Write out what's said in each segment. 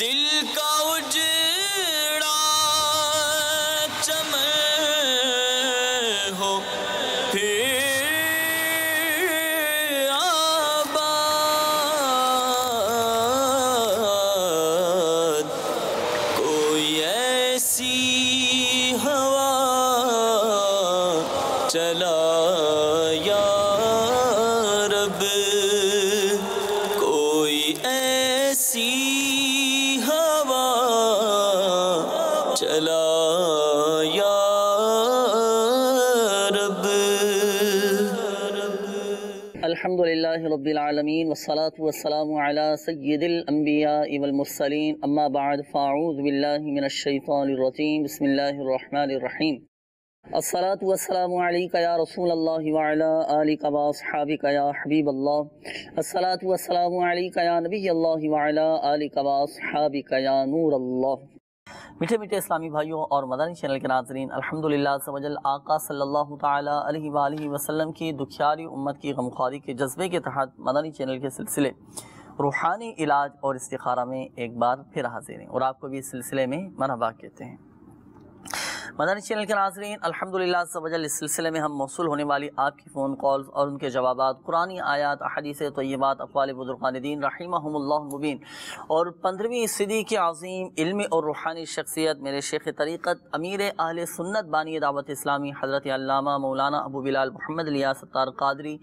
दिल का उज अलहमदिल्लाबीआलमीन वसलातम सैदिलम्बियामरसलिन अम्माबाद फ़ाऊज़बिल्लिनशैफ़ानरजीम बसमीम असलातमया रसूल वालिकबासबिकया हबीबल्लासलातमया नबी अल्लाह वालिकबासबिकया नूर अल्लाह मीठे मीठे इस्लामी भाइयों और मदानी चैनल के नाजरीन अलहमदिल्ला सवजल आका सल्लल्लाहु ताला वसल्लम की दुखियारी उम्मत की गमखारी के जज्बे के तहत मदानी चैनल के सिलसिले रूहानी इलाज और इस्तारा में एक बार फिर हाजिर हैं और आपको भी इस सिलसिले में मरहबा कहते हैं मदानी चैनल के नाजरीन अलहमदिल्ला सबजल इस सिलसिले में हम मौसू होने वाली आपकी फ़ोन कॉल्स और उनके जवाब कुरानी आयात अहदीस तयबात अकवाल बुजुर्गानदीन मुबीन और पंद्रहवीं सदी के अजीम इलमी और रूहानी शख्सियत मेरे शेख तरीक़त अमीर अहल सुन्नत बानी दावत इस्लामी हज़रत अल्लामा मौलाना अबू बिलाल मोहम्मद लिया सत्तार कादरी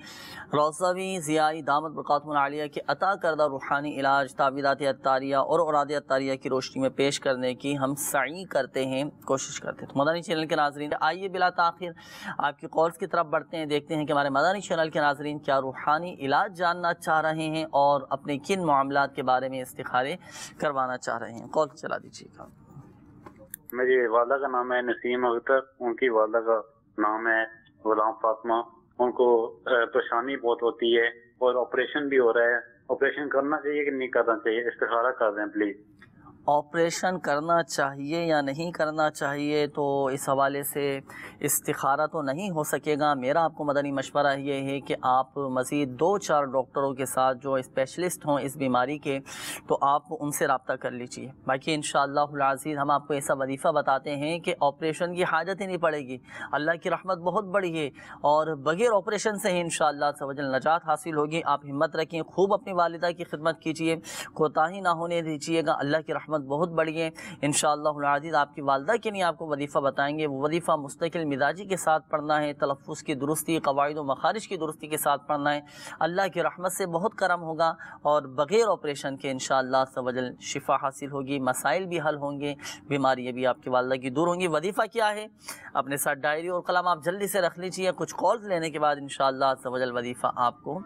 रौसावी ज़ियाई दामद आलिया के अता करदा रूहानी इलाज ताबीदात अतारिया और औरद अतारिया की रोशनी में पेश करने की हम सही करते हैं कोशिश करते हैं तो मदानी चैनल के नाजरीन आइए बिला तखिर आपके कॉल्स की तरफ बढ़ते हैं देखते हैं कि हमारे मदानी चैनल के नाजरीन क्या रूहानी इलाज जानना चाह रहे हैं और अपने किन मामला के बारे में इस्तारे करवाना चाह रहे हैं कॉल चला दीजिएगा मेरी वालदा का नाम है नसीम अख्तर उनकी वालदा का नाम है गुलाम फातमा उनको परेशानी बहुत होती है और ऑपरेशन भी हो रहा है ऑपरेशन करना चाहिए कि नहीं करना चाहिए इस्तारा कर रहे हैं प्लीज़ ऑपरेशन करना चाहिए या नहीं करना चाहिए तो इस हवाले से इस्तारा तो नहीं हो सकेगा मेरा आपको मदनी मशवरा ये है कि आप मज़ीद दो चार डॉक्टरों के साथ जो स्पेशलिस्ट हों इस बीमारी के तो आप उनसे रबता कर लीजिए बाकी इन शज़ीज़ हम आपको ऐसा वजीफ़ा बताते हैं कि ऑपरेशन की हाजत ही नहीं पड़ेगी अल्लाह की रहमत बहुत बड़ी है और बग़ैर ऑपरेशन से ही इन शजल नजात हासिल होगी आप हिम्मत रखें खूब अपनी वालदा की खिदमत कीजिए कोताही ना होने दीजिएगा अल्लाह की रहमत खिदमत बहुत बढ़ी है इन शाजीज़ आपकी वालदा के लिए आपको वजीफ़ा बताएँगे वो वजीफ़ा मुस्तकिल मिजाजी के साथ पढ़ना है तलफ़ की दुरुस्ती कवायद व मखारिज की दुरुस्ती के साथ पढ़ना है अल्लाह की रहमत से बहुत करम होगा और बग़ैर ऑपरेशन के इन शजल शिफा हासिल होगी मसाइल भी हल होंगे बीमारियाँ भी आपकी वालदा की दूर होंगी वजीफ़ा क्या है अपने साथ डायरी और कलम आप जल्दी से रख लीजिए कुछ कॉल्स लेने के बाद इन शजल वजीफ़ा आपको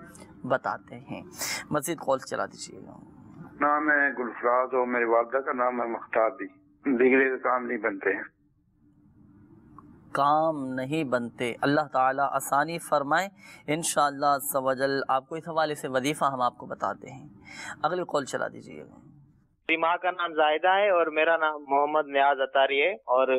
बताते हैं मज़ीद कॉल्स चला दीजिएगा नाम है गुलफराज और मेरी वालदा का नाम है मुख्ताबी बिगड़े के काम नहीं बनते हैं काम नहीं बनते अल्लाह ताला आसानी फरमाए इन शवजल आपको इस हवाले से वजीफ़ा हम आपको बताते हैं अगले कॉल चला दीजिए मेरी माँ का नाम जायदा है और मेरा नाम मोहम्मद न्याज अतारी है और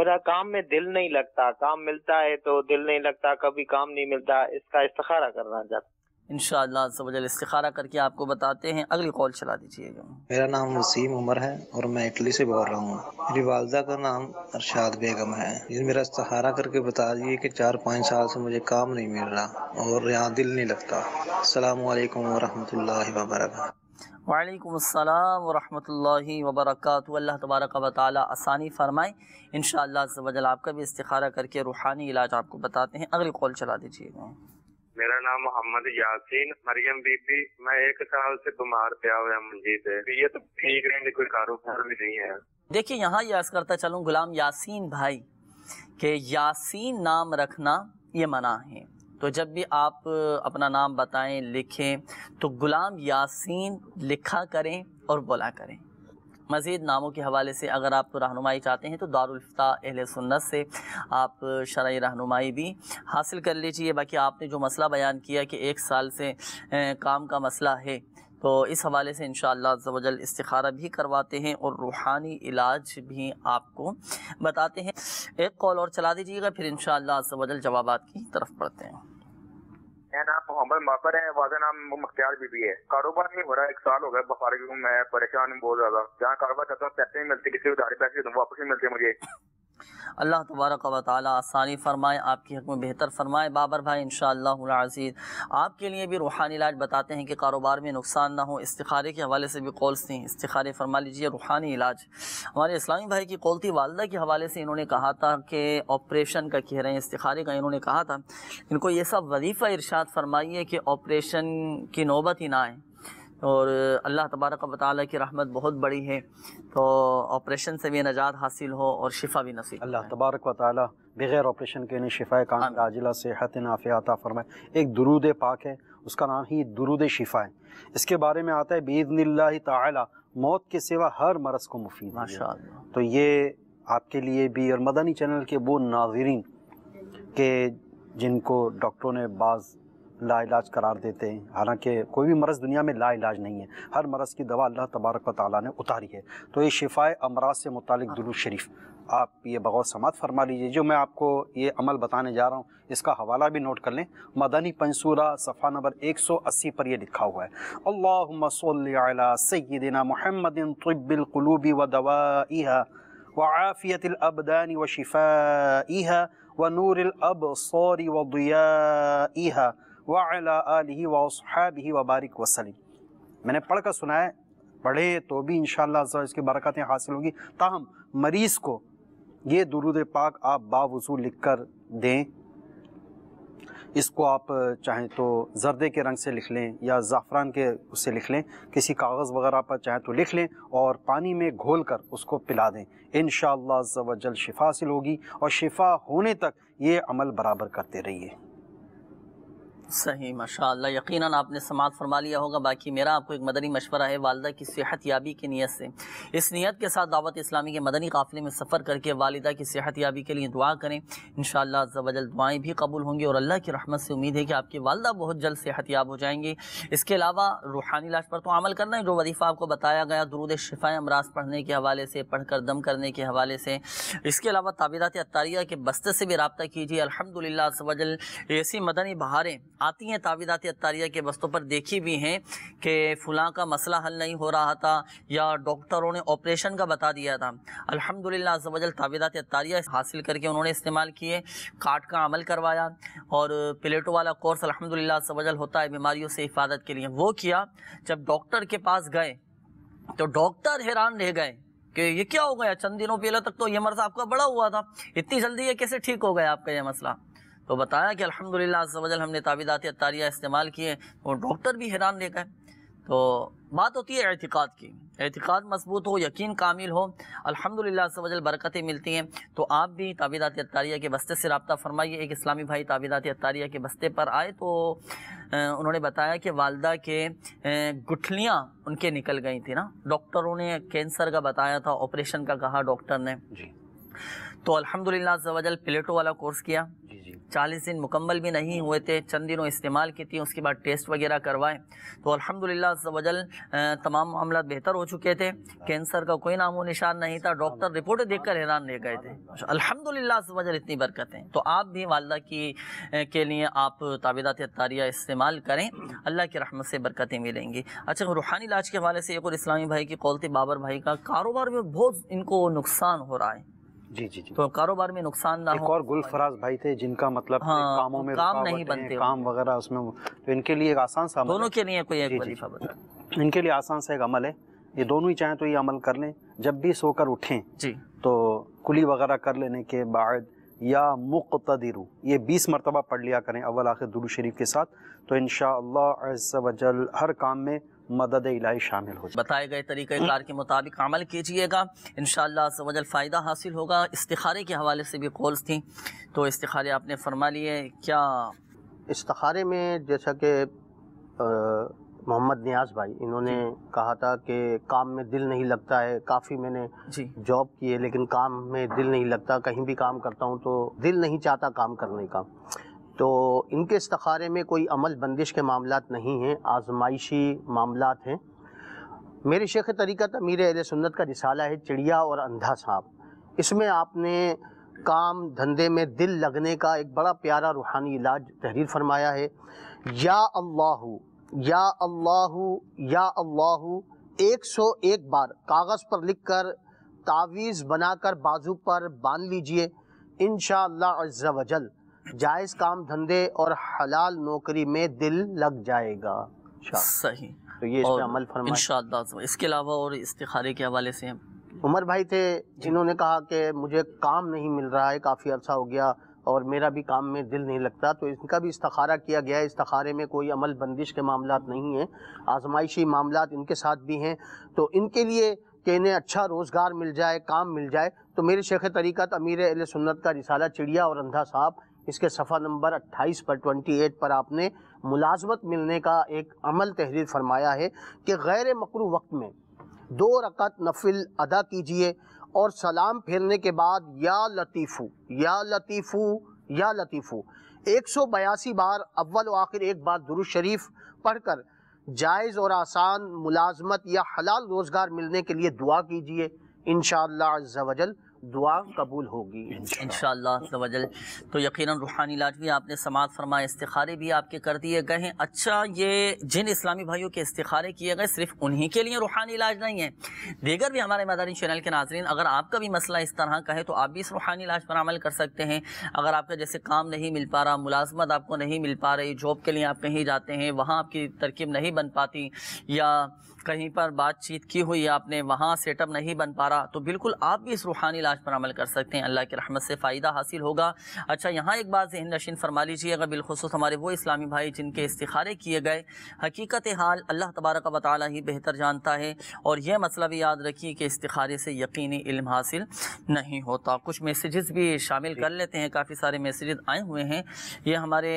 मेरा काम में दिल नहीं लगता काम मिलता है तो दिल नहीं लगता कभी काम नहीं मिलता इसका इस्तारा करना चाहता इन शजल इस्तारा करके आपको बताते हैं अगली कॉल चला दीजिएगा मेरा नाम वसीम उमर है और मैं इटली से बोल रहा हूँ मेरी वालदा का नाम अरशाद बेगम है ये मेरा इस्तारा करके बता दिए कि चार पाँच साल से मुझे काम नहीं मिल रहा और यहाँ दिल नहीं लगता अल्लाम वरहमल वबरक वालेकुम अस्सलाम वरहमतुल्लाहि वबरकातुहु अल्लाह तबारक व तआला आसानी फरमाए इन शाह आपका भी इस्तारा करके रूहानी इलाज आपको बताते हैं अगली कॉल चला दीजिएगा मेरा नाम मोहम्मद यासीन मरियम बीबी मैं एक साल से बीमार पिया हुआ मंजीत ये तो ठीक रहने कोई कारोबार भी नहीं है देखिए यहाँ याद करता चलूँ गुलाम यासीन भाई के यासीन नाम रखना ये मना है तो जब भी आप अपना नाम बताएं लिखें तो गुलाम यासीन लिखा करें और बोला करें मज़ीद नामों के हवाले से अगर आप रहनुमाई चाहते हैं तो दारुलफ्ता अहल सुन्नत से आप शरा रहनुमाई भी हासिल कर लीजिए बाकी आपने जो मसला बयान किया कि एक साल से काम का मसला है तो इस हवाले से इन शजल इस्तारा भी करवाते हैं और रूहानी इलाज भी आपको बताते हैं एक कॉल और चला दीजिएगा फिर इन शजल जवाब की तरफ बढ़ते हैं मेरा नाम मोहम्मद माफर है वादा नाम मुख्तार बीबी है कारोबार नहीं हो रहा एक साल हो गया बुखार मैं परेशान हूँ बहुत ज्यादा जहाँ कारोबार करता हूँ पैसे नहीं मिलते किसी दारे पैसे वापस नहीं मिलते मुझे अल्लाह तबारक व ताली आसानी फरमाए आपके हक में बेहतर फरमाए बाबर भाई इन शज़ीज़ आपके लिए भी रूहानी इलाज बताते हैं कि कारोबार में नुकसान ना हो इस्तारे के हवाले से भी कॉल्स थी इस्तारे फरमा लीजिए रूहानी इलाज हमारे इस्लामी भाई की कौलती वालदा के हवाले से इन्होंने कहा था कि ऑपरेशन का कह रहे हैं इस्तारे का इन्होंने कहा था इनको ये सब वजीफ़ा इर्शाद फरमाइए कि ऑपरेशन की नौबत ही ना आए और अल्लाह तबारक वाली की रहमत बहुत बड़ी है तो ऑपरेशन से भी नजात हासिल हो और शिफा भी नसीब अल्लाह तबारक वाली बगैर ऑपरेशन के इन्हें शिफा काम आजिला सेहत आता फरमाए एक दरूद पाक है उसका नाम ही दरूद शिफा है इसके बारे में आता है बीदनल्ला ताला मौत के सिवा हर मरस को मुफीद माशा तो ये आपके लिए भी और मदनी चैनल के वो नाजरीन के जिनको डॉक्टरों ने बाज़ लाइलाज करार देते हैं हालांकि कोई भी मरज़ दुनिया में लाइलाज नहीं है हर मरज़ की दवा अल्लाह तबारक व ताली ने उतारी है तो ये शिफाए अमराज से मुतल दुरुज शरीफ आप ये बहुत समात फरमा लीजिए जो मैं आपको ये अमल बताने जा रहा हूँ इसका हवाला भी नोट कर लें मदनी पंसूरा सफ़ा नंबर 180 पर यह लिखा हुआ है अल्लाह सैदिना महमदिन तबिलकलूबी व दवा वआफ़ियत व शिफ़ा व नूर सौरी व दिया वाहबी वाबी वबारक वसलम मैंने पढ़ कर सुना है पढ़े तो भी इन इसकी बरकतें हासिल होगी ताहम मरीज़ को ये दुरुद पाक आप बावजू लिख कर दें इसको आप चाहें तो जर्दे के रंग से लिख लें या ज़ाफ़रान के उससे लिख लें किसी कागज़ वगैरह पर चाहें तो लिख लें और पानी में घोल कर उसको पिला दें इन शजल शिफा हासिल होगी और शिफा होने तक ये अमल बराबर करते रहिए सही माशा यकीन आपने समात फरमा लिया होगा बाकी मेरा आपको एक मदनी मशवरा है वालदा की सेहत याबी की नीयत से इस नीयत के साथ दावत इस्लामी के मदनी काफ़िले में सफ़र करके वालदा की सेहत याबी के लिए दुआ करें इन शजल दुआएँ भी कबूल होंगी और अल्लाह की रहमत से उम्मीद है कि आपकी वालदा बहुत जल्द सेहत याब हो जाएंगी इसके अलावा रूहानी लाश पर तो अमल करना है जो वजीफ़ा आपको बताया गया दरूद शिफा अमराज पढ़ने के हवाले से पढ़ कर दम करने के हवाले से इसके अलावा ताबीरत अतारिया के बस्ते से भी रबता कीजिए अलहमदिल्ला वजल ऐसी मदनी बहारें आती हैं ताबीदाती अतारिया के बस्तों पर देखी भी हैं कि फ़लाँ का मसला हल नहीं हो रहा था या डॉक्टरों ने ऑपरेशन का बता दिया था अलहमदिल्ला अजल तावीदात अतारिया हासिल करके उन्होंने इस्तेमाल किए काट का अमल करवाया और प्लेटो वाला कोर्स अलहमदिल्ला होता है बीमारियों से हिफाजत के लिए वो किया जब डॉक्टर के पास गए तो डॉक्टर हैरान रह गए कि ये क्या हो गया चंद दिनों पहले तक तो ये मर्ज़ आपका बड़ा हुआ था इतनी जल्दी ये कैसे ठीक हो गया आपका यह मसला तो बताया कि अल्हम्दुलिल्लाह अल्हम्दुलिल्लाह हमने ताबीदात तारिया इस्तेमाल किए और डॉक्टर भी हैरान ले गए तो बात होती है एतिकाद की एतिकाद मजबूत हो यकीन कामिल हो अल्हम्दुलिल्लाह बरकतें मिलती हैं तो आप भी ताबीदात अतारिया के बस्ते से रबता फरमाइए एक इस्लामी भाई ताबीदात अतारिया के बस्ते पर आए तो उन्होंने बताया कि वालदा के गुठलियाँ उनके निकल गई थी ना डॉक्टरों ने कैंसर का बताया था ऑपरेशन का कहा डॉक्टर ने जी तो अल्हम्दुलिल्लाह प्लेटो वाला कोर्स किया चालीस दिन मुकम्मल भी नहीं हुए थे चंद दिनों इस्तेमाल की थी उसके बाद टेस्ट वगैरह करवाए तो अलहमदिल्ला वजल तमाम मामला बेहतर हो चुके थे कैंसर का कोई नामो निशान नहीं था डॉक्टर रिपोर्ट देख कर हैरान रह गए थे अलहमदिल्ला वजल इतनी बरकत है तो आप भी वालदा की के लिए आप ताबीदात तारिया इस्तेमाल करें अल्लाह की रहमत से बरकतें मिलेंगी अच्छा रूहानी इलाज के हवाले से एक और इस्लामी भाई की कौलती बाबर भाई का कारोबार में बहुत इनको नुकसान हो रहा है जी जी जी तो कारोबार में नुकसान ना एक हो और गुल फराज भाई थे जिनका मतलब हाँ, कामों में काम नहीं बनते काम वगैरह उसमें तो इनके लिए एक आसान सा दोनों के लिए कोई एक जी, जी, इनके लिए आसान सा एक अमल है ये दोनों ही चाहें तो ये अमल कर लें जब भी सोकर उठें जी तो कुली वगैरह कर लेने के बाद या मुकतदरू ये बीस मरतबा पढ़ लिया करें अव्वल आखिर दुरू शरीफ के साथ तो इन शाह हर काम में मदद इलाही शामिल हो बताए गए तरीक़ार के मुताबिक अमल कीजिएगा इन शजल फ़ायदा हासिल होगा इस्तारे के हवाले से भी कॉल्स थी तो इस्तारे आपने फरमा लिए क्या इस्तारे में जैसा कि मोहम्मद न्याज भाई इन्होंने कहा था कि काम में दिल नहीं लगता है काफ़ी मैंने जॉब की है लेकिन काम में दिल नहीं लगता कहीं भी काम करता हूँ तो दिल नहीं चाहता काम करने का तो इनके इस्तारे में कोई अमल बंदिश के मामला नहीं हैं आजमाइशी मामला हैं मेरे शेख तरीक़त अमीर अल सुन्नत का रिसाला है चिड़िया और अंधा साहब इसमें आपने काम धंधे में दिल लगने का एक बड़ा प्यारा रूहानी इलाज तहरीर फरमाया है या अल्लाह या अल्लाह या अल्लाह एक सौ एक बार कागज़ पर लिख कर तावीज़ बनाकर बाजू पर बांध लीजिए इन शाह वजल जायज काम धंधे और हलाल नौकरी में दिल लग जाएगा सही तो ये और अमल फरमाए इसके अलावा और इस्तारे के हवाले से उमर भाई थे जिन्होंने कहा कि मुझे काम नहीं मिल रहा है काफ़ी अर्सा हो गया और मेरा भी काम में दिल नहीं लगता तो इनका भी इस्तारा किया गया है इस्तारे में कोई अमल बंदिश के मामला नहीं है आजमाइशी मामला इनके साथ भी हैं तो इनके लिए कि इन्हें अच्छा रोज़गार मिल जाए काम मिल जाए तो मेरे शेख तरीक़त अमीर अल सुन्नत का रिसाला चिड़िया और अंधा साहब इसके सफ़ा नंबर 28 पर 28 पर आपने मुलाजमत मिलने का एक अमल तहरीर फरमाया है कि गैर मकरू वक्त में दो रकत नफिल अदा कीजिए और सलाम फेरने के बाद या लतीफ़ू या लतीफ़ू या लतीफ़ू एक सौ बयासी बार अव्वल आखिर एक बार दुरुज शरीफ पढ़कर जायज़ और आसान मुलाजमत या हलाल रोज़गार मिलने के लिए दुआ कीजिए इन वजल दुआ कबूल होगी इन शवजल तो यकीन रूहानी इलाज भी आपने समात फरमाए इस्तारे भी आपके कर दिए गए हैं अच्छा ये जिन इस्लामी भाइयों के इस्तारे किए गए सिर्फ उन्हीं के लिए रूहानी इलाज नहीं है देगर भी हमारे मदारी चैनल के नाजरन अगर आपका भी मसला इस तरह का है तो आप भी इस रूहानी इलाज पर अमल कर सकते हैं अगर आपका जैसे काम नहीं मिल पा रहा मुलाजमत आपको नहीं मिल पा रही जॉब के लिए आप कहीं जाते हैं वहाँ आपकी तरकीब नहीं बन पाती या कहीं पर बातचीत की हुई आपने वहाँ सेटअप नहीं बन पा रहा तो बिल्कुल आप भी इस रूहानी इलाज पर अमल कर सकते हैं अल्लाह की रहमत से फ़ायदा हासिल होगा अच्छा यहाँ एक बात जहन नशीन फरमा लीजिए अगर बिलखसूस हमारे वो इस्लामी भाई जिनके इस्तारे किए गए हकीकत हाल अल्लाह तबारक व ही बेहतर जानता है और यह मसला भी याद रखिए कि इस्तारे से यकीनी इल्म हासिल नहीं होता कुछ मैसेजेस भी शामिल कर लेते हैं काफ़ी सारे मैसेज आए हुए हैं ये हमारे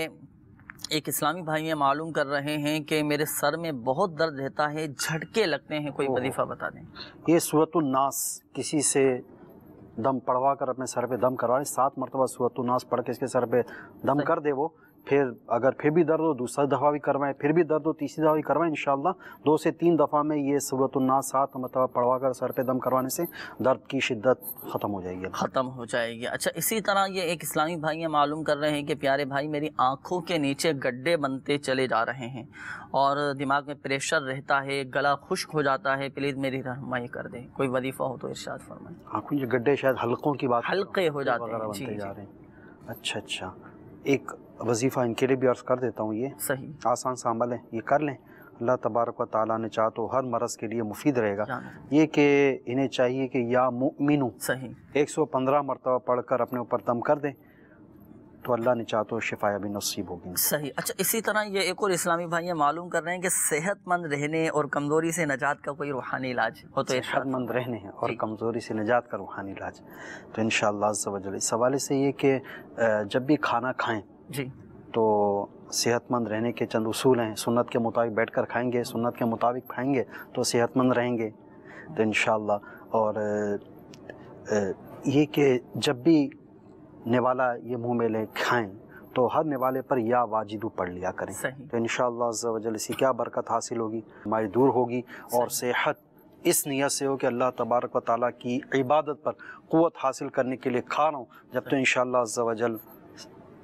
एक इस्लामी भाई ये मालूम कर रहे हैं कि मेरे सर में बहुत दर्द रहता है झटके लगते हैं कोई वजीफ़ा बता दें ये सूरतनास किसी से दम पड़वा कर अपने सर पे दम करवा सात मरतबा सूरतनास पढ़ के इसके सर पे दम कर दे वो फिर अगर फिर भी दर्द हो दूसरा दफ़ा भी करवाएं फिर भी दर्द हो तीसरी दफ़ा भी करवाएं इंशाल्लाह दो से तीन दफ़ा में ये सूरतुलना साथ मतलब पढ़वा कर सर पे दम करवाने से दर्द की शिद्दत ख़त्म हो जाएगी ख़त्म हो जाएगी अच्छा इसी तरह ये एक इस्लामी भाई ये मालूम कर रहे हैं कि प्यारे भाई मेरी आँखों के नीचे गड्ढे बनते चले जा रहे हैं और दिमाग में प्रेशर रहता है गला खुश्क हो जाता है प्लीज़ मेरी रहनमाई कर दें कोई वजीफ़ा हो तो इर्शाद फरमाए आँखों के गड्ढे शायद हल्कों की बात हल्के हो जाते हैं अच्छा अच्छा एक वजीफ़ा इनके लिए भी अर्ज़ कर देता हूँ ये सही आसान सा अमल है ये कर लें अल्लाह तबारक व ने चाह तो हर मरज़ के लिए मुफीद रहेगा ये कि इन्हें चाहिए कि या मीनू सही एक सौ पंद्रह मरतबा पढ़ कर अपने ऊपर दम कर दें तो अल्लाह ने चाह तो शिफाया भी नसीब होगी सही अच्छा इसी तरह ये एक और इस्लामी भाई ये मालूम कर रहे हैं कि सेहतमंद रहने और कमज़ोरी से नजात का कोई रूहानी इलाज हो तो सेहतमंद रहने और कमज़ोरी से नजात का रूहानी इलाज तो इन शाला इस हवाले से ये कि जब भी खाना खाएँ जी तो सेहतमंद रहने के चंद उसूल हैं सुन्नत के मुताबिक बैठ कर खाएँगे सुन्नत के मुताबिक खाएँगे तो सेहतमंद रहेंगे तो इन और ये कि जब भी निवाला ये मुँह में लें खाएँ तो हर निवाले पर या वाजिदू पढ़ लिया करें तो इन शजल इसी क्या बरकत हासिल होगी हमारी दूर होगी और सेहत इस नीयत से हो कि अल्लाह तबारक व ताली की इबादत पर क़वत हासिल करने के लिए खा रहा हूँ जब तो इन शजल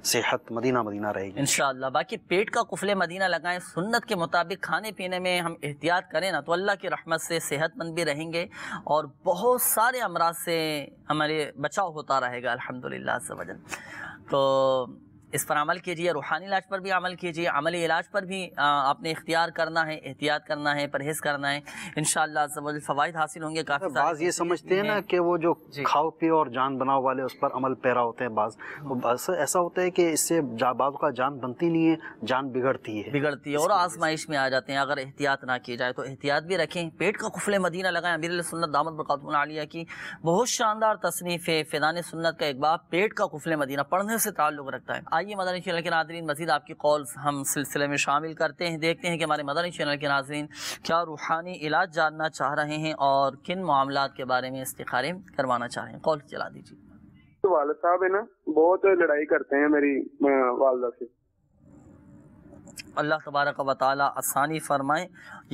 सेहत मदीना मदीना रहेगी इन बाकी पेट का कुफले मदीना लगाएं सुन्नत के मुताबिक खाने पीने में हम एहतियात करें ना तो अल्लाह की रहमत से सेहतमंद भी रहेंगे और बहुत सारे अमराज से हमारे बचाव होता रहेगा अलहमदिल्ला तो इस पर अमल कीजिए रूहानी इलाज पर भी अमल कीजिए अमली इलाज पर भी आपने इख्तियार करना है एहतियात करना है परहेज़ करना है इन शवाद हासिल होंगे काफ़ी बाज़ ये समझते हैं ना कि वो जो खाओ पियो और जान बनाओ वाले उस पर अमल पैरा होते हैं बाज़ बस ऐसा होता है कि इससे बाज़ का जान बनती नहीं है जान बिगड़ती है बिगड़ती है और आजमाइश में आ जाते हैं अगर एहतियात ना किया जाए तो एहतियात भी रखें पेट का खुफले मदीना लगाएं अमीर सुन्नत दामद बरकतमालिया की बहुत शानदार तसनीफ़ है फ़िदान सुन्नत का एक बाप पेट का खुफले मदीना पढ़ने से ताल्लुक़ रखता है आइए मदनी चैनल के नाजरीन मजीद आपके कॉल्स हम सिलसिले में शामिल करते हैं देखते हैं कि हमारे मदनी चैनल के नाजरीन क्या रूहानी इलाज जानना चाह रहे हैं और किन मामला के बारे में इस्तारे करवाना चाह रहे हैं कॉल चला दीजिए तो वालद साहब है ना बहुत लड़ाई करते हैं मेरी वालदा से अल्लाह तबारक व ताली आसानी फरमाएं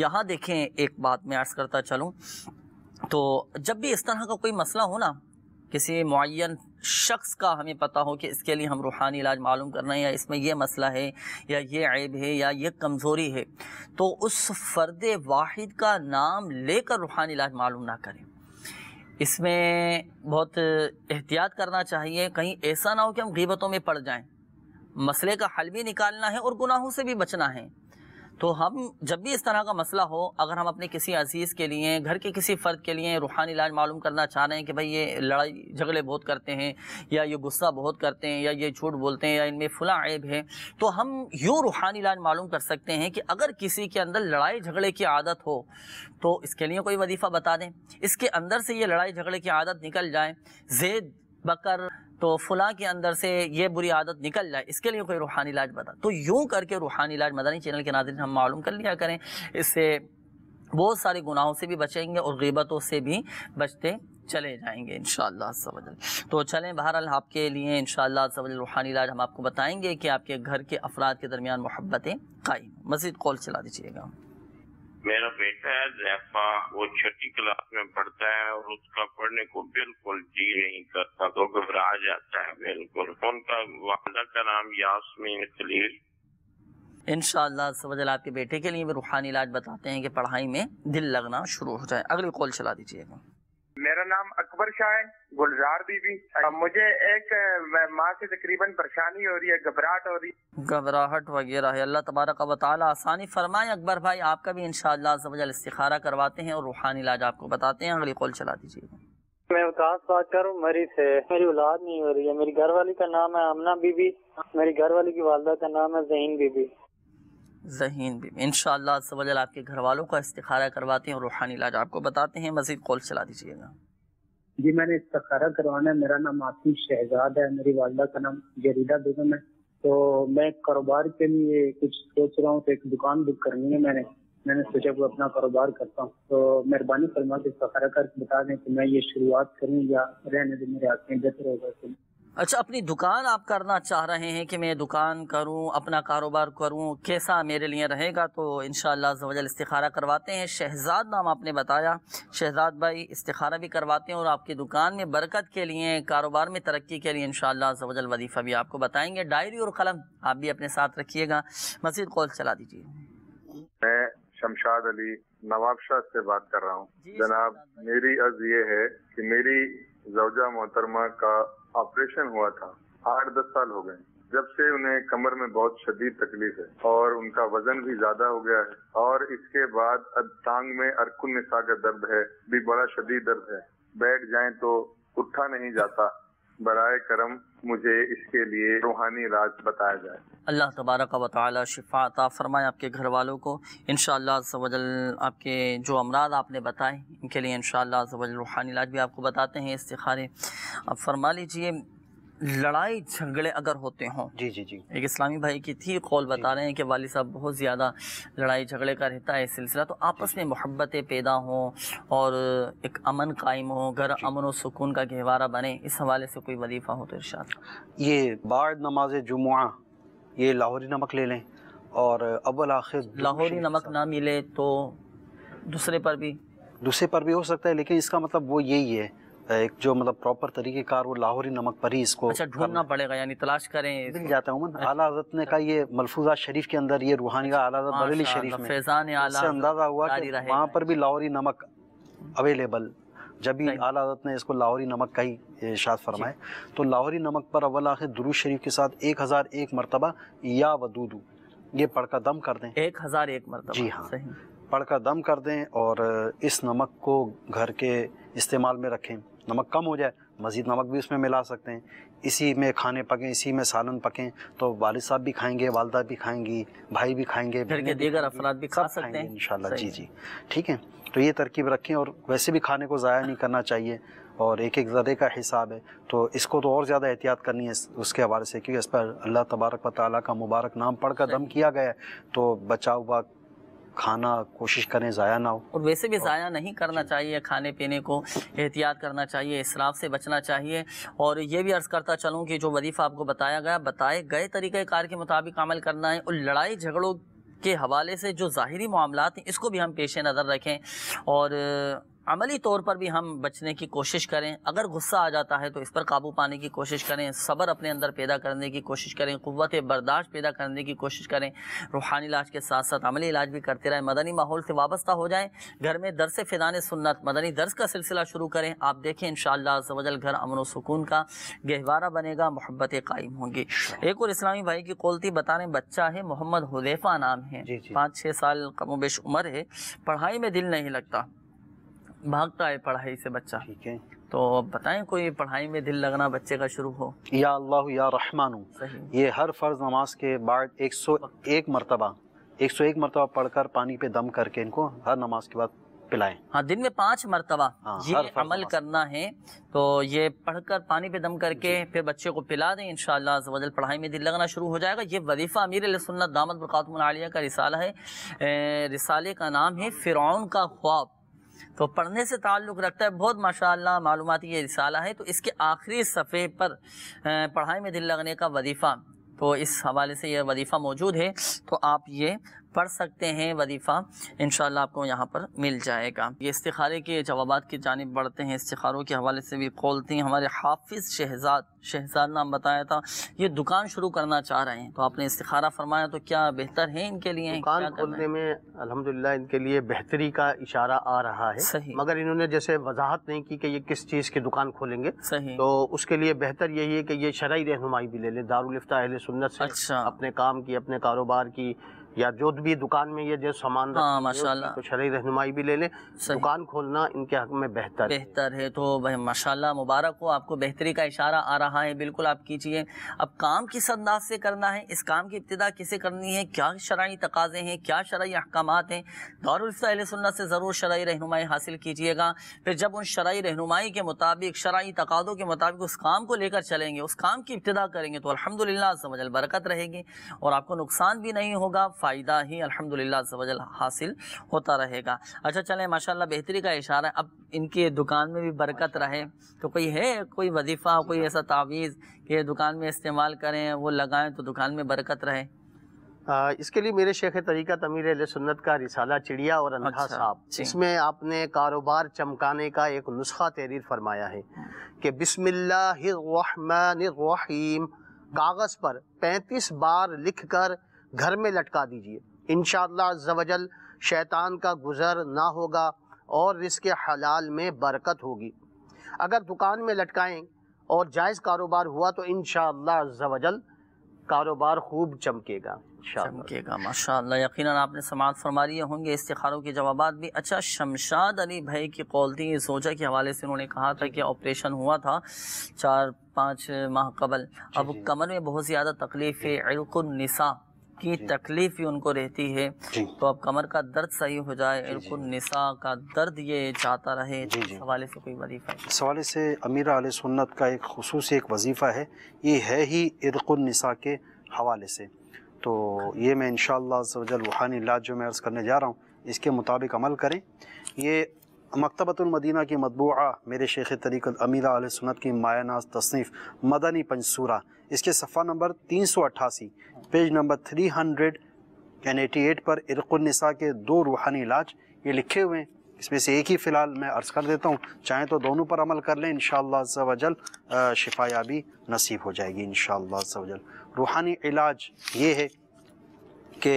यहाँ देखें एक बात मैं अर्ज़ करता चलूँ तो जब भी इस तरह का कोई मसला हो ना किसी मुन शख्स का हमें पता हो कि इसके लिए हम रूहानी इलाज मालूम करना है या इसमें यह मसला है या ये ऐब है या ये कमज़ोरी है तो उस फ़र्द वाहिद का नाम लेकर रूहानी इलाज मालूम ना करें इसमें बहुत एहतियात करना चाहिए कहीं ऐसा ना हो कि हम गीबतों में पड़ जाएं मसले का हल भी निकालना है और गुनाहों से भी बचना है तो हम जब भी इस तरह का मसला हो अगर हम अपने किसी अजीज़ के लिए घर के किसी फ़र्द के लिए रूहानी इलाज मालूम करना चाह रहे हैं कि भाई ये लड़ाई झगड़े बहुत करते हैं या ये गुस्सा बहुत करते हैं या ये झूठ बोलते हैं या इनमें फुला ऐब है तो हम यूँ रूहानी इलाज मालूम कर सकते हैं कि अगर किसी के अंदर लड़ाई झगड़े की आदत हो तो इसके लिए कोई वजीफ़ा बता दें इसके अंदर से ये लड़ाई झगड़े की आदत निकल जाए जेद बकर तो फुला के अंदर से ये बुरी आदत निकल जाए इसके लिए कोई रूहानी इलाज बता तो यूँ करके रूहानी इलाज मदानी चैनल के नादरीन हम मालूम कर लिया करें इससे बहुत सारे गुनाहों से भी बचेंगे और गीबतों से भी बचते चले जाएंगे इन शजल तो चलें बहरहाल आपके लिए इन शजल रूहानी इलाज हम आपको बताएंगे कि आपके घर के अफराद के दरमियान मोहब्बतें कायम मज़ीद कॉल चला दीजिएगा मेरा बेटा है जैफा वो छठी क्लास में पढ़ता है और उसका पढ़ने को बिल्कुल जी नहीं करता तो घबरा जाता है बिल्कुल उनका वादा का नाम यासमीन खलील इन समझल आपके बेटे के लिए भी रूहानी इलाज बताते हैं कि पढ़ाई में दिल लगना शुरू हो जाए अगले कॉल चला दीजिएगा मेरा नाम अकबर शाह है गुलजार बीबी मुझे एक माँ से तकरीबन परेशानी हो रही है घबराहट हो रही है घबराहट वगैरह है अल्लाह तबारक वाली आसानी फरमाए अकबर भाई आपका भी इन इस्तारा करवाते हैं और रूहानी इलाज आपको बताते हैं अगली कॉल चला दीजिए मैं उकास बात कर रहा हूँ मरीज से मेरी औलाद नहीं हो रही है मेरी घर वाली का नाम है अमना बीबी मेरी घर वाली की वालदा का नाम है जहीन बीबी ज़हीन भी इन शजल आपके घर वालों का इस्तारा करवाते हैं और रूहानी इलाज आपको बताते हैं मजीद कॉल चला दीजिएगा जी मैंने इस्तारा करवाना है मेरा नाम आसिफ शहजाद है मेरी वालदा का नाम जरीदा बेगम है तो मैं कारोबार के लिए कुछ सोच रहा हूँ तो एक दुकान बुक करनी है मैंने मैंने सोचा वो अपना कारोबार करता हूँ तो मेहरबानी फरमा के इस्तारा करके बता दें कि मैं ये शुरुआत करूँ या रहने दें मेरे हाथ में बेहतर होगा अच्छा अपनी दुकान आप करना चाह रहे हैं कि मैं दुकान करूं अपना कारोबार करूं कैसा मेरे लिए रहेगा तो इन शजल इस्तारा करवाते हैं शहजाद नाम आपने बताया शहजाद भाई इस्तारा भी करवाते हैं और आपकी दुकान में बरकत के लिए कारोबार में तरक्की के लिए इन शजल वजीफ़ा भी आपको बताएंगे डायरी और कलम आप भी अपने साथ रखिएगा मजीद कॉल चला दीजिए मैं शमशाद अली नवाबशाह से बात कर रहा हूँ जनाब मेरी अर्ज ये है कि मेरी जवजा मोहतरमा का ऑपरेशन हुआ था आठ दस साल हो गए जब से उन्हें कमर में बहुत शदीद तकलीफ है और उनका वजन भी ज्यादा हो गया है और इसके बाद अब टांग में अरकुन निशा का दर्द है भी बड़ा शदीद दर्द है बैठ जाए तो उठा नहीं जाता बरए करम मुझे इसके लिए रूहानी राज बताया जाए अल्लाह तबारक व ताली शिफा अता फ़रमाए आपके घर वालों को इन शजल आपके जो अमराद आपने बताए इनके लिए इन शजल रूहानी इलाज भी आपको बताते हैं इस्तारे आप फरमा लीजिए लड़ाई झगड़े अगर होते हों जी जी जी एक इस्लामी भाई की थी कौल बता रहे हैं कि वाली साहब बहुत ज़्यादा लड़ाई झगड़े का रहता है सिलसिला तो आपस में मोहब्बतें पैदा हों और एक अमन कायम हो घर अमन व सुकून का गहवारा बने इस हवाले से कोई वलीफा हो तो इर्शाद ये बाढ़ नमाज जुमा ये लाहौरी नमक ले लें और अव्वल आखिर लाहौरी नमक ना मिले तो दूसरे पर भी दूसरे पर भी हो सकता है लेकिन इसका मतलब वो यही है एक जो मतलब प्रॉपर तरीके कार वो लाहौरी नमक परी इसको अच्छा ढूंढना पड़ेगा यानी तलाश करें मिल जाता है उमन आला हजरत ने कहा ये मलफूजा शरीफ के अंदर ये रूहानी का आला हजरत बरेली शरीफ में फैजान आला अंदाजा हुआ कि वहां पर भी लाहौरी नमक अवेलेबल जब भी आला हजरत ने इसको लाहौरी नमक का ही इशाद फरमाए तो लाहौरी नमक पर अव्वल आखिर दुरुज शरीफ के साथ एक हज़ार एक मरतबा या वदूदू ये पढ़कर दम कर दें एक हज़ार एक मरतबा जी हाँ पढ़कर दम कर दें और इस नमक को घर के इस्तेमाल में रखें नमक कम हो जाए मज़ीद नमक भी उसमें मिला सकते हैं इसी में खाने पकें इसी में सालन पकें तो वाल साहब भी खाएंगे वालदा भी खाएंगी भाई भी खाएंगे घर के दीगर अफराद भी खा सकते हैं इन जी जी ठीक है तो ये तरकीब रखें और वैसे भी खाने को ज़ाया नहीं करना चाहिए और एक एक ज़रे का हिसाब है तो इसको तो और ज़्यादा एहतियात करनी है उसके हवाले से क्योंकि इस पर अल्लाह तबारक व ताली का मुबारक नाम पढ़ कर दम किया गया है तो बचा हुआ खाना कोशिश करें ज़ाया ना हो और वैसे भी ज़ाया नहीं करना चाहिए खाने पीने को एहतियात करना चाहिए इसराफ से बचना चाहिए और ये भी अर्ज़ करता चलूँ कि जो वजीफ़ा आपको बताया गया बताए गए तरीक़ार के मुताबिक अमल करना है और लड़ाई झगड़ों के हवाले से जो ज़ाहरी मामला हैं इसको भी हम पेश नज़र रखें और अमली तौर पर भी हम बचने की कोशिश करें अगर गुस्सा आ जाता है तो इस पर काबू पाने की कोशिश करें सब्र अपने अंदर पैदा करने की कोशिश करें क़वत बर्दाश्त पैदा करने की कोशिश करें रूहानी इलाज के साथ साथ अमली इलाज भी करते रहें मदनी माहौल से वाबस्ता हो जाएँ घर में दरस फ़िदान सुन्नत मदनी दर्ज का सिलसिला शुरू करें आप देखें इन शजल घर अमन व सुकून का गहवारा बनेगा मोहब्बत कायम होंगी एक और इस्लामी भाई की कोलती बता रहे बच्चा है मोहम्मद हुदेफा नाम है पाँच छः साल कमोबेश उम्र है पढ़ाई में दिल नहीं लगता भागता है पढ़ाई से बच्चा ठीक है तो अब बताएं कोई पढ़ाई में दिल लगना बच्चे का शुरू हो या अल्लाह या रहमानू ये हर फ़र्ज़ नमाज के बाद एक सौ एक मरतबा एक सौ एक मरतबा पढ़कर पानी पे दम करके इनको हर नमाज के बाद पिलाएं हाँ दिन में पाँच मरतबा हाँ, ये अमल करना है तो ये पढ़कर पानी पे दम करके फिर बच्चे को पिला दें इन शजल पढ़ाई में दिल लगना शुरू हो जाएगा ये वजीफ़ा अमीर सुन्नत दामद बरक़ातमिया का रिसाला है रिसाले का नाम है फ़िरौन का ख्वाब तो पढ़ने से ताल्लुक़ रखता है बहुत माशाल्लाह मालूमती ये रिसाला है तो इसके आखिरी सफ़े पर पढ़ाई में दिल लगने का वजीफ़ा तो इस हवाले से यह वजीफ़ा मौजूद है तो आप ये पढ़ सकते हैं वजीफ़ा इन आपको यहाँ पर मिल जाएगा ये इस्तारे के जवाब की जानब बढ़ते हैं इस्तारों के हवाले से भी खोलती हैं हमारे हाफिज़ शहजाद शहजाद नाम बताया था ये दुकान शुरू करना चाह रहे हैं तो आपने इस्तारा फरमाया तो क्या बेहतर है इनके लिए दुकान खोलने में अलहमदिल्ला इनके लिए बेहतरी का इशारा आ रहा है सही मगर इन्होंने जैसे वजाहत नहीं की कि ये किस चीज़ की दुकान खोलेंगे सही तो उसके लिए बेहतर यही है कि ये शरा रहनुमाई भी ले लें दारुलफ्ता अहल सुन्नत से अच्छा। अपने काम की अपने कारोबार की या जो भी दुकान में ये जो सामान हाँ माशा तो शरी रहनुमाई भी ले लें दुकान खोलना इनके हक में बेहतर बेहतर है, है। तो भाई माशा मुबारक हो आपको बेहतरी का इशारा आ रहा है बिल्कुल आप कीजिए अब काम किस अंदाज से करना है इस काम की इब्तदा किसे करनी है क्या शराय तकाजे हैं क्या शराय अहकाम हैं दारुल से ज़रूर शराय रहनुमाई हासिल कीजिएगा फिर जब उन शराय रहनुमाई के मुताबिक शराय तकाज़ों के मुताबिक उस काम को लेकर चलेंगे उस काम की इब्तदा करेंगे तो अलहमदिल्ला समझल बरकत रहेगी और आपको नुकसान भी नहीं होगा फ़ायदा ही अल्हम्दुलिल्लाह हासिल होता रहेगा अच्छा चलें माशाल्लाह बेहतरी का इशारा है अब इनकी दुकान में भी बरकत रहे तो कोई है कोई वजीफ़ा कोई ऐसा तावीज़ कि दुकान में इस्तेमाल करें वो लगाएं तो दुकान में बरकत रहे आ, इसके लिए मेरे शेख तरीका तमीर सुन्नत का रिसाला चिड़िया और अंधा अच्छा, साहब इसमें आपने कारोबार चमकाने का एक नुस्खा तहरीर फरमाया है हाँ। कि बिस्मिल्लाहिर्रहमानिर्रहीम कागज़ पर 35 बार लिखकर घर में लटका दीजिए इन शवजल शैतान का गुज़र ना होगा और रिस्क हलाल में बरकत होगी अगर दुकान में लटकाएं और जायज़ कारोबार हुआ तो इन शवजल कारोबार खूब चमकेगा चमकेगा माशा यकीन आपने समात फरमा लिए होंगे इस्तारों के जवाब भी अच्छा शमशाद अली भाई की कॉल थी सोचा के हवाले से उन्होंने कहा था कि ऑपरेशन हुआ था चार पाँच माह कबल अब कमर में बहुत ज़्यादा तकलीफ़ है इल्कुलनिसा की तकलीफ ही उनको रहती है तो अब कमर का दर्द सही हो जाए इनको निशा का दर्द ये चाहता रहे हवाले से कोई वजीफ़ा इस हवाले से अमीरा आल सुन्नत का एक खसूस एक वजीफ़ा है ये है ही इरकुलनिसा के हवाले से तो ये मैं इन शजल रूहानी इलाज जो मैं अर्ज़ करने जा रहा हूँ इसके मुताबिक अमल करें ये मकतबतुलमदीना की मतबूा मेरे शेख तरीक अमीर आल सुन्नत की माया नाज तसनीफ़ मदनी पंचसूरा इसके सफ़ा नंबर तीन सौ अट्ठासी page number three hundred and eighty eight पर इरकुलनसा के दो रूहानी इलाज ये लिखे हुए हैं इसमें से एक ही फ़िलहाल मैं अर्ज़ कर देता हूँ चाहें तो दोनों पर अमल कर लें इन शजल शिफायाबी नसीब हो जाएगी इन शजल रूहानी इलाज ये है कि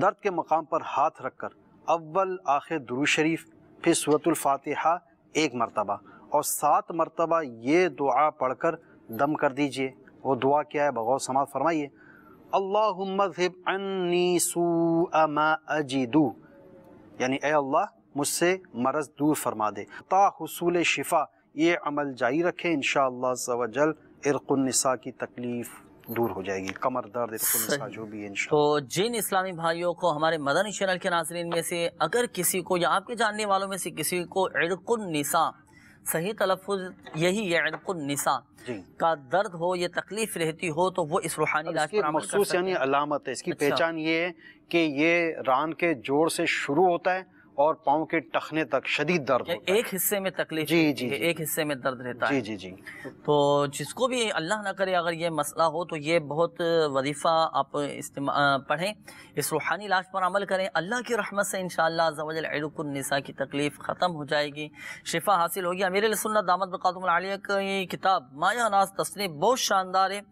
दर्द के मकाम पर हाथ रख कर अव्वल आखिर दुरुशरीफ फिर सूरतुल्फातिहा एक मरतबा और सात मरतबा ये दुआ पढ़ कर दम कर दीजिए वो दुआ क्या है बगौर समाज फरमाइए अल्लाजिदू यानी ए अल्लाह मुझसे मरज दूर फरमा दे ताहसूल शिफा ये अमल जारी रखें इन शजल इरकुलनसा की तकलीफ़ दूर हो जाएगी कमर दर्द जो भी तो जिन इस्लामी भाइयों को हमारे मदनी चैनल के नाजरन में से अगर किसी को या आपके जानने वालों में से किसी को इड़कुलनसा सही तलफ़ यही है का दर्द हो या तकलीफ़ रहती हो तो वो इस रूहानी इलाज मखसूस यानी अलामत है इसकी अच्छा। पहचान ये है कि ये रान के जोड़ से शुरू होता है और पाँव के टखने तक शदीद दर्द होता है। एक हिस्से में तकलीफ जी जी, जी एक हिस्से में दर्द रहता जी, है जी जी जी तो जिसको भी अल्लाह ना करे अगर ये मसला हो तो ये बहुत वजीफ़ा आप पढ़ें इस रूहानी इलाज पर अमल करें अल्लाह की रहमत से इन शजलसा की तकलीफ़ ख़त्म हो जाएगी शिफा हासिल होगी अमीर सुन्नत दामद आलिया की किताब माया नाज तस्नीफ बहुत शानदार है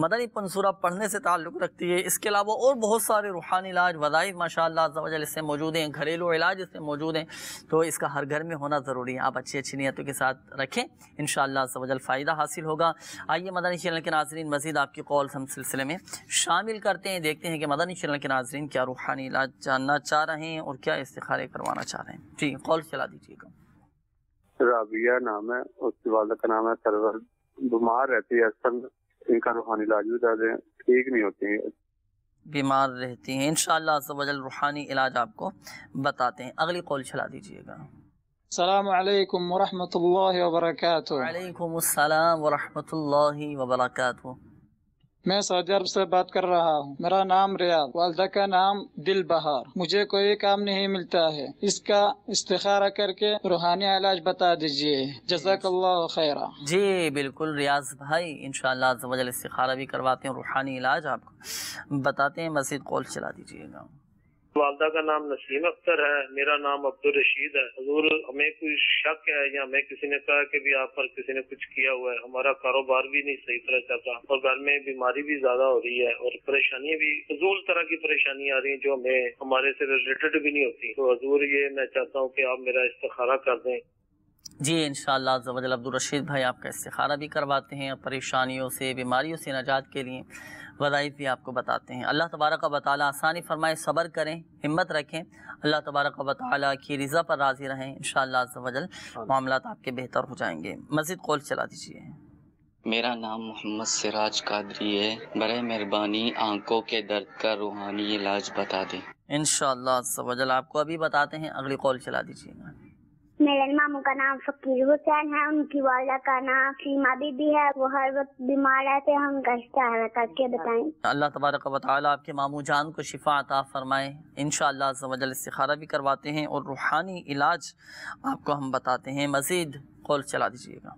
मदनी पंसूरा पढ़ने से ताल्लुक़ रखती है इसके अलावा और बहुत सारे रूहानी इलाज वज़ाइफ माशा इससे मौजूद हैं घरेलू इलाज इससे मौजूद हैं तो इसका हर घर में होना ज़रूरी है आप अच्छी अच्छी नीयतों के साथ रखें इन शजल फ़ायदा हासिल होगा आइए मदनी चैनल के नाजरन मजीद आपकी कॉल हम सिलसिले में शामिल करते हैं देखते हैं कि मदनी चैनल के नाजरन क्या रूहानी इलाज जानना चाह रहे हैं और क्या इस्तारे करवाना चाह रहे हैं जी कॉल चला दीजिएगा राबिया नाम है उसकी वालद का नाम है सरवर बीमार रहती है असल इनका रूहानी इलाज भी कर ज़्यादा ठीक नहीं होती है बीमार रहती हैं इनशाला रूहानी इलाज आपको बताते हैं अगली कॉल चला दीजिएगा अलैक्म वरहमतुल्लाहि वबरकातुहु अलैकुम अस्सलाम वरहमतुल्लाहि वबरकातुहु मैं सऊदी अरब से बात कर रहा हूँ मेरा नाम रियाज वालदा का नाम दिल बहार मुझे कोई काम नहीं मिलता है इसका इस्तारा करके रूहानी इलाज बता दीजिए जजाक खैरा जी बिल्कुल रियाज भाई इनशाला इस्तारा भी करवाते हैं रूहानी इलाज आपको बताते हैं मस्जिद कॉल चला दीजिएगा वालदा का नाम नसीम अख्तर है मेरा नाम अब्दुल रशीद है हजूर हमें कोई शक है या हमें किसी ने कहा कि भी आप पर किसी ने कुछ किया हुआ है हमारा कारोबार भी नहीं सही तरह चल रहा और घर में बीमारी भी ज्यादा हो रही है और परेशानी भी हजूल तरह की परेशानी आ रही है जो हमें हमारे से रिलेटेड भी नहीं होती तो हजूर ये मैं चाहता हूँ की आप मेरा इस्तारा कर दें जी इन अब्दुल रशीद भाई आपका इस्तारा भी करवाते हैं परेशानियों से बीमारियों से नजात के लिए वज़ाइफ भी आपको बताते हैं अल्लाह तबारक व ताली आसानी फरमाए सब्र करें हिम्मत रखें अल्लाह तबारक व ताली की रज़ा पर राज़ी रहें इन शजल मामला आपके बेहतर हो जाएंगे मज़ीद कॉल चला दीजिए मेरा नाम मोहम्मद सिराज कादरी है बर मेहरबानी आंखों के दर्द का रूहानी इलाज बता दें इन आपको अभी बताते हैं अगली कॉल चला दीजिएगा मेरे मामू का नाम फकीर हुसैन है उनकी वाला का नाम सीमा बीबी है वो हर वक्त बीमार रहते हम कष्ट करके बताएं अल्लाह तबारक वाली आपके मामू जान को शिफा अता फ़रमाए इन शजल इस्तारा भी करवाते हैं और रूहानी इलाज आपको हम बताते हैं मज़ीद कॉल चला दीजिएगा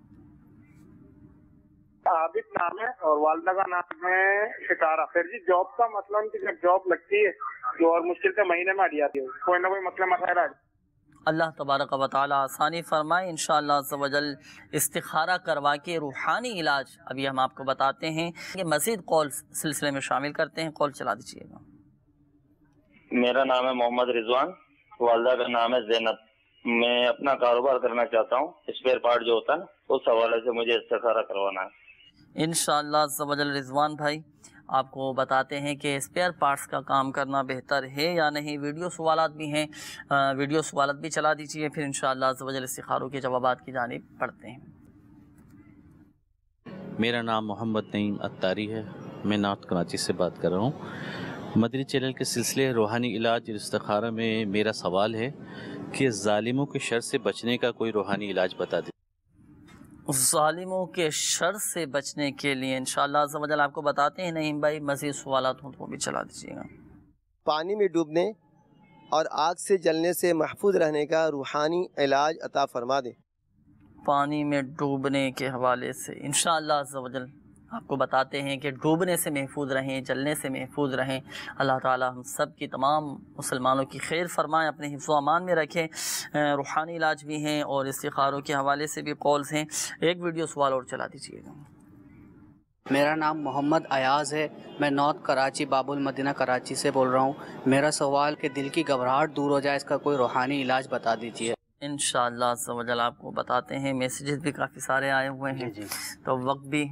आबिद नाम है और वालदा का नाम है सितारा फिर जी जॉब का मतलब जब जॉब लगती है जो तो और मुश्किल से महीने में आ जाती है कोई ना कोई मतलब मसला मसाला है अल्लाह तबारक व ताली आसानी फरमाए इन शजल इस्तारा करवा के रूहानी इलाज अभी हम आपको बताते हैं कि मज़ीद कॉल सिलसिले में शामिल करते हैं कॉल चला दीजिएगा मेरा नाम है मोहम्मद रिजवान वालदा का नाम है जैनब मैं अपना कारोबार करना चाहता हूँ स्पेयर पार्ट जो होता है उस हवाले से मुझे इस्तारा करवाना है इन रिजवान भाई आपको बताते हैं कि स्पेयर पार्ट्स का काम करना बेहतर है या नहीं वीडियो सवाल भी हैं वीडियो सवाल भी चला दीजिए फिर इन शजल इस्तारों के जवाब की जानब पढ़ते हैं मेरा नाम मोहम्मद नईम अत्तारी है मैं नॉर्थ कराची से बात कर रहा हूँ मदरी चैनल के सिलसिले रूहानी इलाज इस्तारा में मेरा सवाल है कि जालिमों के शर से बचने का कोई रूहानी इलाज बता दें ालिमों के शर से बचने के लिए इन शजल आपको बताते हैं नहीं भाई मज़ीद सवाल हों तो भी चला दीजिएगा पानी में डूबने और आग से जलने से महफूज रहने का रूहानी इलाज अता फरमा दें पानी में डूबने के हवाले से इन शजल आपको बताते हैं कि डूबने से महफूज रहें जलने से महफूज रहें अल्लाह ताला हम सब की तमाम मुसलमानों की खैर फरमाएं अपने हिफ्ज़ अमान में रखें रूहानी इलाज भी हैं और इस्तारों के हवाले से भी कॉल्स हैं एक वीडियो सवाल और चला दीजिएगा मेरा नाम मोहम्मद अयाज़ है मैं नॉर्थ कराची बाबुल मदीना कराची से बोल रहा हूँ मेरा सवाल कि दिल की घबराहट दूर हो जाए इसका कोई रूहानी इलाज बता दीजिए इन आपको बताते हैं मैसेजेस भी काफ़ी सारे आए हुए हैं तो वक्त भी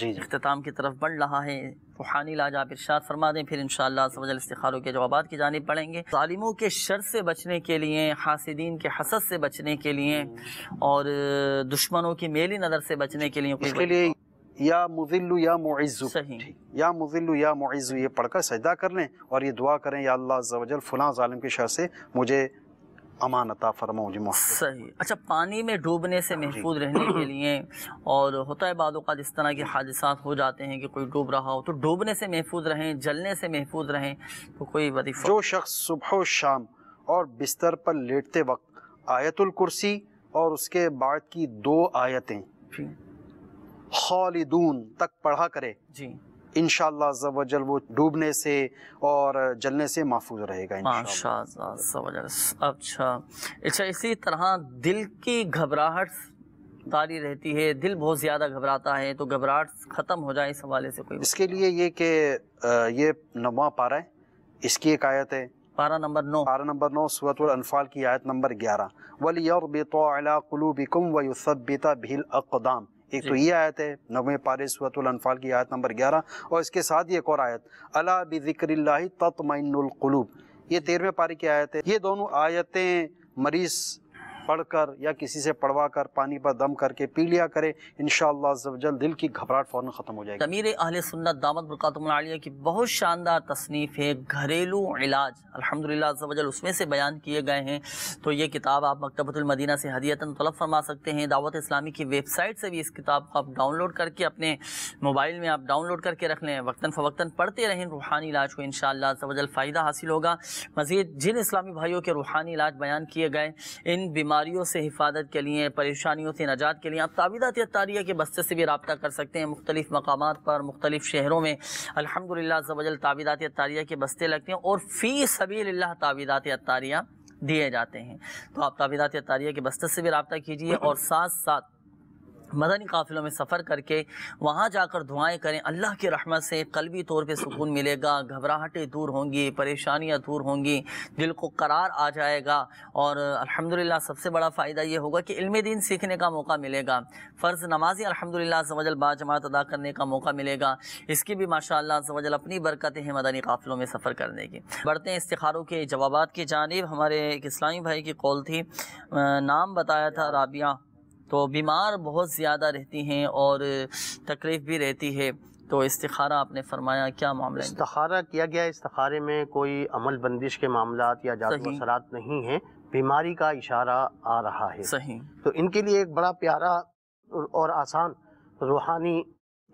जी जी अख्ताम की तरफ बढ़ रहा है रूहानी लाज आप इर्शाद फरमा दें फिर इन शाखारों के जवाब की जानब पढ़ेंगे ालिमों के शर से बचने के लिए हासिदीन के हसद से बचने के लिए और दुश्मनों की मेली नज़र से बचने के लिए या मुजिल्लु या मुइज़ु सही या मुजिल्लु या मुइज़ु ये पढ़कर सजदा कर लें और ये दुआ करें या अल्लाह फ़लाँ ालिम के शर से मुझे अमान अता फरमाओ जी सही अच्छा पानी में डूबने से हाँ महफूज रहने के लिए और होता है बाद का जिस तरह के हादसा हो जाते हैं कि कोई डूब रहा हो तो डूबने से महफूज रहें जलने से महफूज रहें तो कोई वजीफा जो शख्स सुबह शाम और बिस्तर पर लेटते वक्त आयतुल कुर्सी और उसके बाद की दो आयतें खालिदून तक पढ़ा करे जी इन शजल वो डूबने से और जलने से महफूज रहेगा अच्छा अच्छा इसी तरह दिल की घबराहट तारी रहती है दिल बहुत ज़्यादा घबराता है तो घबराहट ख़त्म हो जाए इस हवाले से कोई इसके मतलब? लिए ये कि ये नवा पारा है इसकी एक आयत है पारा नंबर नौ पारा नंबर नौ सूरतफाल की आयत नंबर ग्यारह वली और बेतोला कलूबिकुम व युसबिता भील अकदाम एक तो ये आयत है नवे पारे अनफाल की आयत नंबर ग्यारह और इसके साथ ही एक और आयत अला बिक्र तत्मकलूब ये तेरहवें पारे की आयत है ये दोनों आयतें मरीज़ पढ़कर या किसी से पढ़वा कर पानी पर दम करके पी लिया करें इन शजल दिल की घबराहट फ़ौरन ख़त्म हो जाएगी तमीर अहल सुन्नत दामद बरकतमालिया की बहुत शानदार तसनीफ़ है घरेलू इलाज अलहमदिल्लाजल उसमें से बयान किए गए हैं तो ये किताब आप मकतबतुलमदीना से हदीयता तलब फरमा सकते हैं दावत इस्लामी की वेबसाइट से भी इस किताब को आप डाउनलोड करके अपने मोबाइल में आप डाउनलोड करके रख लें वक्ता फ़वक्ता पढ़ते रहें रूहानी इलाज को इन शजल फ़ायदा हासिल होगा मज़ीद जिन इस्लामी भाइयों के रूहानी इलाज बयान किए गए इन बीमार बीमारियों से हिफाजत के लिए परेशानियों से नजात के लिए आप तावीदात तारिया के बस्ते से भी रबता कर सकते हैं मुख्तलिफ़ मकाम पर मुख्तलिफ़ शहरों में अलहमदिल्ला ताबीदात तारिया के बस्ते लगते हैं और फ़ी सभी तावीदात तारिया दिए जाते हैं तो आप तावीदात तारिया के बस्ते से भी रबता कीजिए और साथ साथ मदनी काफ़िलों में सफ़र करके वहाँ जाकर दुआएं करें अल्लाह की रहमत से कलबी तौर पे सुकून मिलेगा घबराहटें दूर होंगी परेशानियाँ दूर होंगी दिल को करार आ जाएगा और अल्हम्दुलिल्लाह सबसे बड़ा फ़ायदा ये होगा कि इल्म दिन सीखने का मौका मिलेगा फ़र्ज़ नमाजी अल्हम्दुलिल्लाह सवजल बाजमात अदा करने का मौका मिलेगा इसकी भी माशा सवजल अपनी बरकतें हैं मदनी काफ़िलों में सफ़र करने की बढ़ते हैं इस्तारों के जवाब की जानब हमारे एक इस्लामी भाई की कॉल थी नाम बताया था राबिया तो बीमार बहुत ज़्यादा रहती हैं और तकलीफ़ भी रहती है तो इस्तारा आपने फरमाया क्या मामला इस्तारा किया गया इस्तारे में कोई अमल बंदिश के मामला या जात असरात नहीं है बीमारी का इशारा आ रहा है सही तो इनके लिए एक बड़ा प्यारा और आसान रूहानी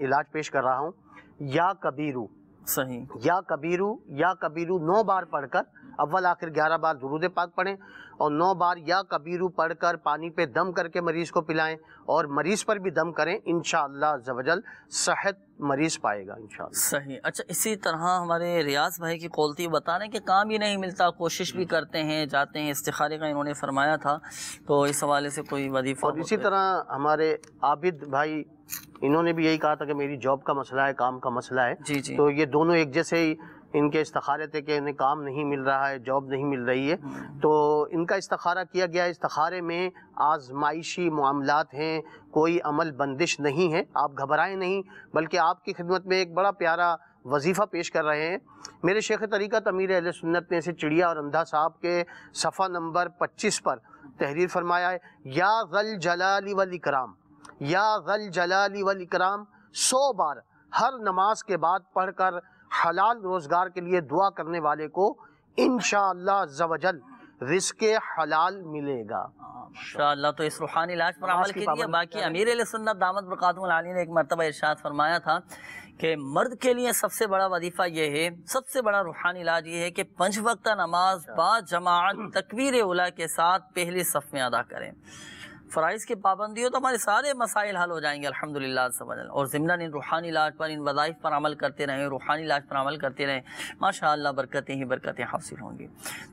इलाज पेश कर रहा हूँ या कबीरू सही या कबीरू या कबीरू नौ बार पढ़कर अव्वल आखिर ग्यारह बार दुरूद पाक पढ़ें और नौ बार या कबीरू पढ़कर पानी पे दम करके मरीज को पिलाएं और मरीज पर भी दम करें इन शवजल सेहत मरीज पाएगा इन सही अच्छा इसी तरह हमारे रियाज भाई की कोलती बता रहे हैं कि काम ही नहीं मिलता कोशिश भी करते हैं जाते हैं इस्तारे का इन्होंने फरमाया था तो इस हवाले से कोई वजीफा और इसी तरह हमारे आबिद भाई इन्होंने भी यही कहा था कि मेरी जॉब का मसला है काम का मसला है जी जी तो ये दोनों एक जैसे ही इनके इस्तारे थे कि इन्हें काम नहीं मिल रहा है जॉब नहीं मिल रही है हम्म। तो इनका इस्तारा किया गया इस्तारे में आजमाइशी मामला हैं कोई अमल बंदिश नहीं है आप घबराएं नहीं बल्कि आपकी खिदमत में एक बड़ा प्यारा वजीफ़ा पेश कर रहे हैं मेरे शेख तरीका तमीर अल सुन्नत ने इसे चिड़िया और अंधा साहब के सफ़ा नंबर पच्चीस पर तहरीर फरमाया है या गल जलाली वाली कराम या गल जलाली वल इकराम सौ बार हर नमाज के बाद पढ़कर हलाल रोज़गार के लिए दुआ करने वाले को इन शवजल रिस्क हलाल मिलेगा माशा तो इस रूहानी लाज पर अमल कीजिए बाकी अमीर सुन्नत दामद बरकातमी ने एक मरतबा इरशाद फरमाया था कि मर्द के लिए सबसे बड़ा वजीफ़ा यह है सबसे बड़ा रूहानी इलाज ये है कि पंच वक्ता नमाज अच्छा। बा जमात तकबीर उला के साथ पहले सफ़ में अदा करें फ़राइज़ की पाबंदी हो तो हमारे सारे मसाइल हल हो जाएंगे अलहमदिल्ला समझ और ज़िमन इन रूहानी लाज पर इन वज़ाइफ पर अमल करते रहें रूहानी लाज पर अमल करते रहें माशा बरकतें ही बरकतें हासिल होंगी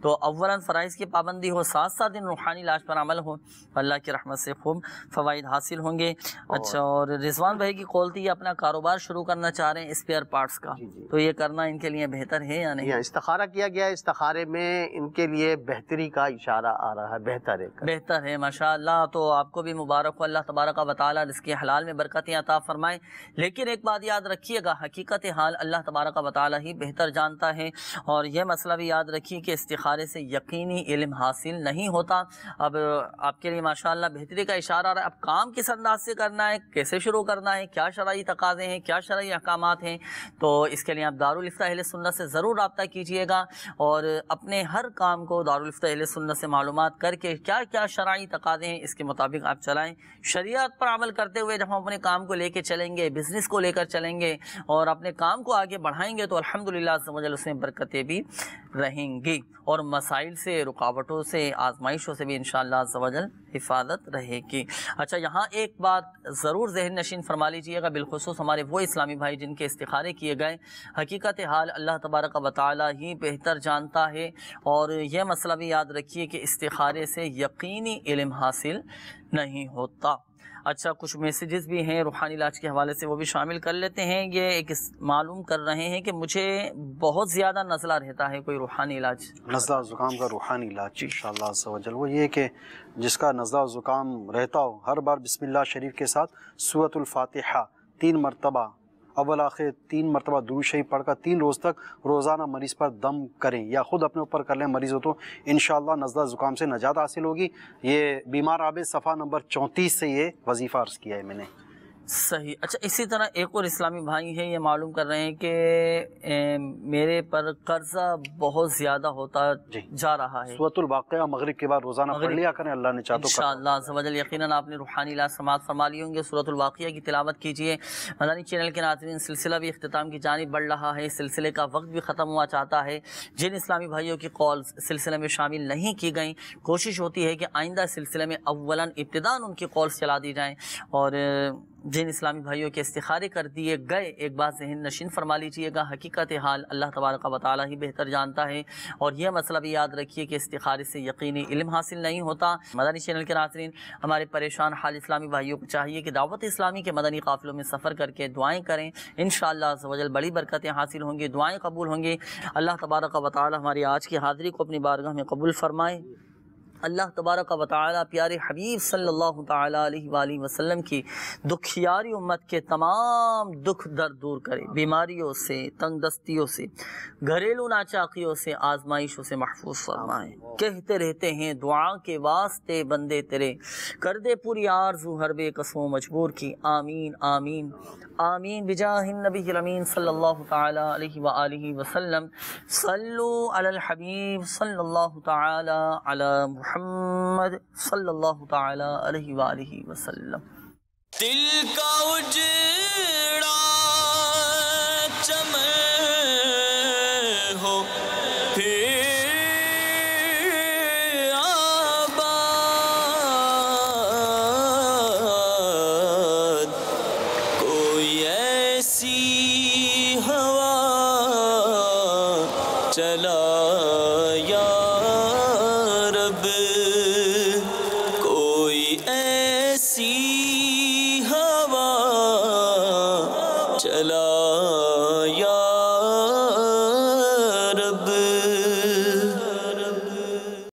तो अवला फ़राइज़ की पाबंदी हो साथ साथ इन रूहानी लाज पर अमल हो अल्लाह की रहमत से खूब फ़वाद हासिल होंगे अच्छा और रिजवान भाई की कौलती अपना कारोबार शुरू करना चाह रहे हैं स्पेयर पार्ट्स का तो ये करना इनके लिए बेहतर है या नहीं इस्तारा किया गया इस्तारे में इनके लिए बेहतरी का इशारा आ रहा है बेहतर है बेहतर है माशा तो आपको भी मुबारक हो अल्लाह तबारक का ताली इसके हलाल में बरकतें अता फ़रमाएँ लेकिन एक बात याद रखिएगा हकीकत हाल अल्लाह तबारक का ताली ही बेहतर जानता है और यह मसला भी याद रखिए कि इस्तारे से यकीनी इल्म हासिल नहीं होता अब आपके लिए माशा बेहतरी का इशारा रहा है अब काम किस अंदाज से करना है कैसे शुरू करना है क्या शराइ तकाज़े हैं क्या शराइ अहकाम हैं तो इसके लिए आप दारुलफ्ता अहल सुन्नत से ज़रूर रबता कीजिएगा और अपने हर काम को दारुलफ्ता अहल सुन्नत से मालूम करके क्या क्या शराइ तकाज़े हैं इसके मुताबिक आप चलाएं शरीयत पर अमल करते हुए जब हम अपने काम को लेकर चलेंगे बिज़नेस को लेकर चलेंगे और अपने काम को आगे बढ़ाएंगे तो अलहमदिल्ला समझ उसमें बरकतें भी रहेंगी और मसाइल से रुकावटों से आजमाइशों से भी इन शजल हिफाजत रहेगी अच्छा यहाँ एक बात ज़रूर जहन नशीन फरमा लीजिएगा बिलखसूस हमारे वो इस्लामी भाई जिनके इस्तारे किए गए हकीकत हाल अल्लाह तबारक व ही बेहतर जानता है और यह मसला भी याद रखिए कि इस्तारे से यकीनी इलम हासिल नहीं होता अच्छा कुछ मैसेजेस भी हैं रूहानी इलाज के हवाले से वो भी शामिल कर लेते हैं ये एक मालूम कर रहे हैं कि मुझे बहुत ज़्यादा नज़ला रहता है कोई रूहानी इलाज नज़ला ज़ुकाम का रूहानी इलाज इन वो ये कि जिसका नज़ला ज़ुकाम रहता हो हर बार बिसमिल्ला शरीफ के साथ सूरतुल्फातिहा तीन मरतबा अव्वल आखिर तीन मरतबा दुरुशही पढ़कर तीन रोज़ तक रोज़ाना मरीज़ पर दम करें या ख़ुद अपने ऊपर कर लें मरीज़ हो तो इन नज़ला ज़ुकाम से नजात हासिल होगी ये बीमार आब सफ़ा नंबर चौंतीस से ये वजीफ़ा अर्ज़ किया है मैंने सही अच्छा इसी तरह एक और इस्लामी भाई है ये मालूम कर रहे हैं कि मेरे पर कर्जा बहुत ज्यादा होता जा रहा है वाकया मगरिब के बाद रोजाना पढ़ लिया करें अल्लाह ने चाहते यकीनन आपने रूहानी ला समात फरमा लिए होंगे सूरत वाकया की तिलावत कीजिए मदानी चैनल के नाजरीन सिलसिला भी इख्तिताम की जानब बढ़ रहा है सिलसिले का वक्त भी ख़त्म हुआ चाहता है जिन इस्लामी भाइयों की कॉल्स सिलसिले में शामिल नहीं की गई कोशिश होती है कि आइंदा सिलसिले में अवला इब्तदान उनकी कॉल्स चला दी जाए और जिन इस्लामी भाइयों के इस्तारे कर दिए गए एक बार जहन नशीन फरमा लीजिएगा हकीकत हाल अल्लाह तबारक व ही बेहतर जानता है और यह मसला भी याद रखिए कि इस्तारे से यकीनी इल्म हासिल नहीं होता मदनी चैनल के नाजरन हमारे परेशान हाल इस्लामी भाइयों को चाहिए कि दावत इस्लामी के मदनी काफ़िलों में सफ़र करके दुआएँ करें इन शजल बड़ी बरकतें हासिल होंगी दुआएँ कबूल होंगी अल्लाह तबारक व हमारी आज की हाज़िरी को अपनी बारगाह में कबूल फ़रमाएँ अल्लाह तबारक का ताली प्यारे हबीब सल्लल्लाहु अलैहि वसल्लम की दुखियारी उम्मत के तमाम दुख दर्द दूर करे बीमारियों से तंग दस्तियों से घरेलू नाचाकियों से आजमाइशों से महफूज फरमाए कहते रहते हैं दुआ के वास्ते बंदे तेरे कर दे पूरी आरजू हर बे कसों मजबूर की आमीन आमीन आमीन बिजानबी रमीन सल्ला वसल्लम सल्लु अल हबीब सल्लल्लाहु ताला मोहम्मद सल्लल्लाहु ताला अलैहि वालैहि वसल्लम दिल का उजड़ा चमन हो